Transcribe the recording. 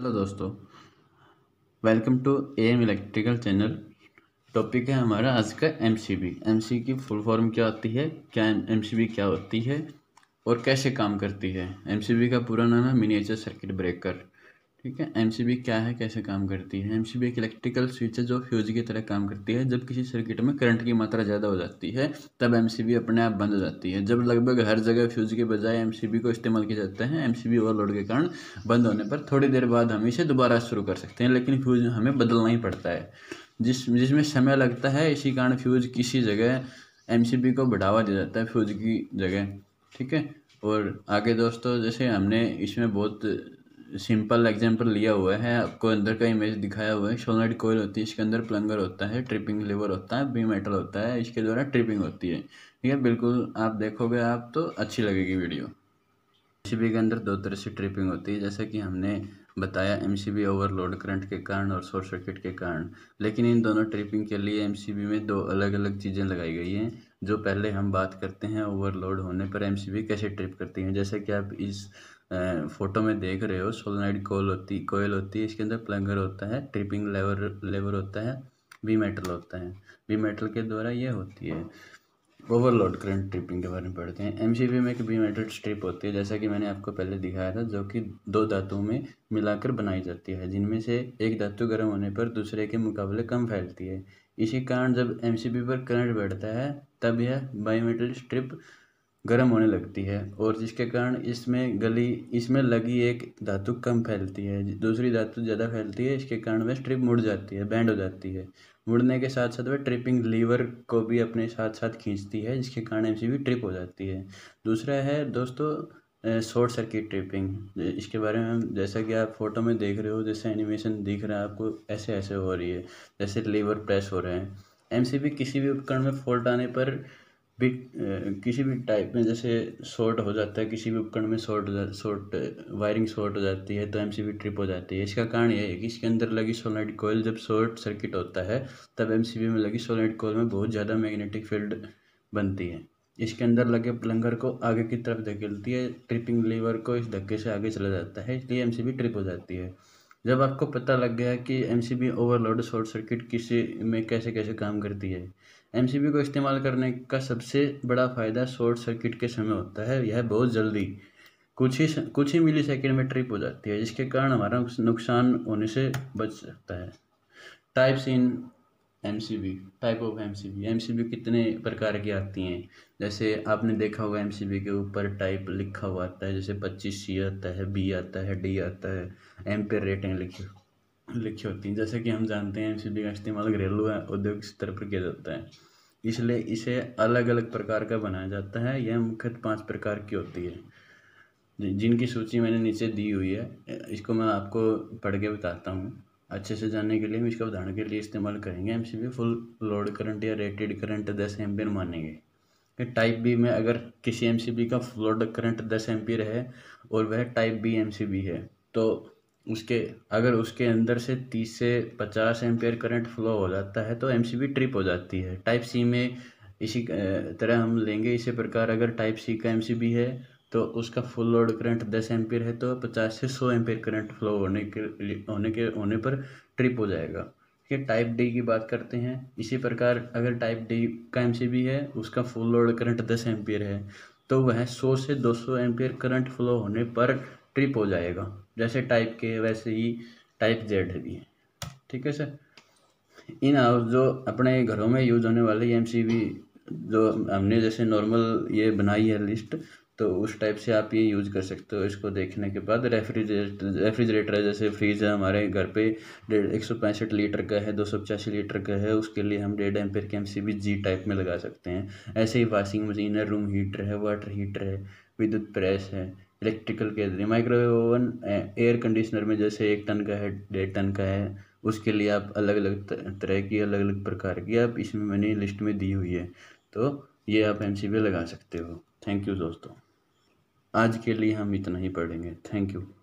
hello दोस्तों welcome to A M electrical channel topic है हमारा आज का M C B M C की फुल फॉर्म क्या होती है क्या एम सी बी क्या होती है और कैसे काम करती है एम सी बी का पूरा नाम है मिनिएचर सर्किट ब्रेकर ठीक है एम क्या है कैसे काम करती है एम एक इलेक्ट्रिकल स्विच है जो फ्यूज की तरह काम करती है जब किसी सर्किट में करंट की मात्रा ज़्यादा हो जाती है तब एम अपने आप बंद हो जाती है जब लगभग हर जगह फ्यूज के बजाय एम को इस्तेमाल किया जाता है एम ओवरलोड के कारण बंद होने पर थोड़ी देर बाद हम इसे दोबारा शुरू कर सकते हैं लेकिन फ्यूज हमें बदलना ही पड़ता है जिस जिसमें समय लगता है इसी कारण फ्यूज किसी जगह एम को बढ़ावा दिया जाता है फ्यूज की जगह ठीक है और आगे दोस्तों जैसे हमने इसमें बहुत सिंपल एग्जांपल लिया हुआ है आपको अंदर का इमेज दिखाया हुआ है सोलनाइट कोयल होती है इसके अंदर प्लंगर होता है ट्रिपिंग लेवर होता है बी मेटल होता है इसके द्वारा ट्रिपिंग होती है ठीक है बिल्कुल आप देखोगे आप तो अच्छी लगेगी वीडियो एम के अंदर दो तरह से ट्रिपिंग होती है जैसा कि हमने बताया एम ओवरलोड करंट के कारण और शॉर्ट सर्किट के कारण लेकिन इन दोनों ट्रिपिंग के लिए एम में दो अलग अलग चीज़ें लगाई गई हैं जो पहले हम बात करते हैं ओवरलोड होने पर एम कैसे ट्रिप करती हैं जैसे कि आप इस फोटो में देख रहे हो सोलनाइट कोल होती कोयल होती है इसके अंदर प्लंगर होता है ट्रिपिंग लेवर लेवर होता है वी मेटल होता है वी मेटल के द्वारा ये होती है ओवरलोड करंट ट्रिपिंग के बारे में पढ़ते हैं एम में एक बी मेटल स्ट्रिप होती है जैसा कि मैंने आपको पहले दिखाया था जो कि दो धातुओं में मिलाकर बनाई जाती है जिनमें से एक धातु गर्म होने पर दूसरे के मुकाबले कम फैलती है इसी कारण जब एम पर करंट बैठता है तब यह बायोमेटल स्ट्रिप गर्म होने लगती है और जिसके कारण इसमें गली इसमें लगी एक धातु कम फैलती है दूसरी धातु ज़्यादा फैलती है इसके कारण वह स्ट्रिप मुड़ जाती है बैंड हो जाती है मुड़ने के साथ साथ वह ट्रिपिंग लीवर को भी अपने साथ साथ खींचती है जिसके कारण एम सी ट्रिप हो जाती है दूसरा है दोस्तों शॉर्ट सर्किट ट्रिपिंग इसके बारे में हम जैसा कि आप फोटो में देख रहे हो जैसे एनिमेशन दिख रहा है आपको ऐसे ऐसे हो रही है जैसे लीवर प्रेस हो रहे हैं एम किसी भी उपकरण में फॉल्ट आने पर बिट किसी भी टाइप में जैसे शॉर्ट हो जाता है किसी भी उपकरण में शॉर्ट शॉर्ट वायरिंग शॉर्ट हो जाती है तो एम ट्रिप हो जाती है इसका कारण यह है कि इसके अंदर लगी सोलनाइट कोयल जब शॉर्ट सर्किट होता है तब एम में लगी सोलनाइट कोयल में बहुत ज़्यादा मैग्नेटिक फील्ड बनती है इसके अंदर लगे प्लंगर को आगे की तरफ धकेलती है ट्रिपिंग लीवर को इस धक्के से आगे चला जाता है इसलिए एम ट्रिप हो जाती है जब आपको पता लग गया कि एम ओवरलोड शॉर्ट सर्किट किसी में कैसे कैसे काम करती है एम को इस्तेमाल करने का सबसे बड़ा फ़ायदा शॉर्ट सर्किट के समय होता है यह बहुत जल्दी कुछ ही कुछ ही मिली सेकेंड में ट्रिप हो जाती है जिसके कारण हमारा नुकसान होने से बच सकता है types in M C B type of M C B M C B कितने प्रकार की आती हैं जैसे आपने देखा होगा एम सी बी के ऊपर टाइप लिखा हुआ आता है जैसे पच्चीस सी आता है बी आता है डी आता है एम पे रेटिंग लिखी लिखी होती हैं जैसे कि हम जानते हैं एम का इस्तेमाल घरेलू औद्योगिक स्तर पर किया जाता है इसलिए इसे अलग अलग प्रकार का बनाया जाता है यह मुख्यतः पांच प्रकार की होती है जिनकी सूची मैंने नीचे दी हुई है इसको मैं आपको पढ़ के बताता हूँ अच्छे से जानने के लिए हम इसका उदाहरण के लिए इस्तेमाल करेंगे एम फुल लोड करंट या रेटेड करंट दस एम्पियर मानेंगे टाइप बी में अगर किसी एम का लोड करंट दस पी है और वह टाइप बी एम है तो उसके अगर उसके अंदर से तीस से पचास एम्पेयर करंट फ्लो हो जाता है तो एम ट्रिप हो जाती है टाइप सी में इसी तरह हम लेंगे इसी प्रकार अगर टाइप सी का एम है तो उसका फुल लोड करंट दस एम्पेयर है तो पचास से सौ एम्पेयर करंट फ्लो होने के होने के होने पर ट्रिप हो जाएगा ठीक है टाइप डी की बात करते हैं इसी प्रकार अगर टाइप डी का एम है उसका फुल लोड करंट दस एम्पेयर है तो वह सौ से दो सौ करंट फ्लो होने पर ट्रिप हो जाएगा जैसे टाइप के वैसे ही टाइप जेड भी है ठीक है सर इन हाउस जो अपने घरों में यूज होने वाले एम जो हमने जैसे नॉर्मल ये बनाई है लिस्ट तो उस टाइप से आप ये यूज कर सकते हो इसको देखने के बाद रेफ्रिजरेटर रेफ्रिजरेटर है जैसे फ्रीज है हमारे घर पे डेढ़ एक सौ पैंसठ लीटर का है दो सौ पचासी लीटर का है उसके लिए हम डेढ़ एम्पेयर के एम जी टाइप में लगा सकते हैं ऐसे ही वॉशिंग मशीन है रूम हीटर है वाटर हीटर है विद्युत प्रेस है इलेक्ट्रिकल के लिए माइक्रोवेव ओवन एयर कंडीशनर में जैसे एक टन का है डेढ़ टन का है उसके लिए आप अलग अलग तरह की अलग अलग प्रकार की आप इसमें मैंने लिस्ट में दी हुई है तो ये आप एम लगा सकते हो थैंक यू दोस्तों आज के लिए हम इतना ही पढ़ेंगे थैंक यू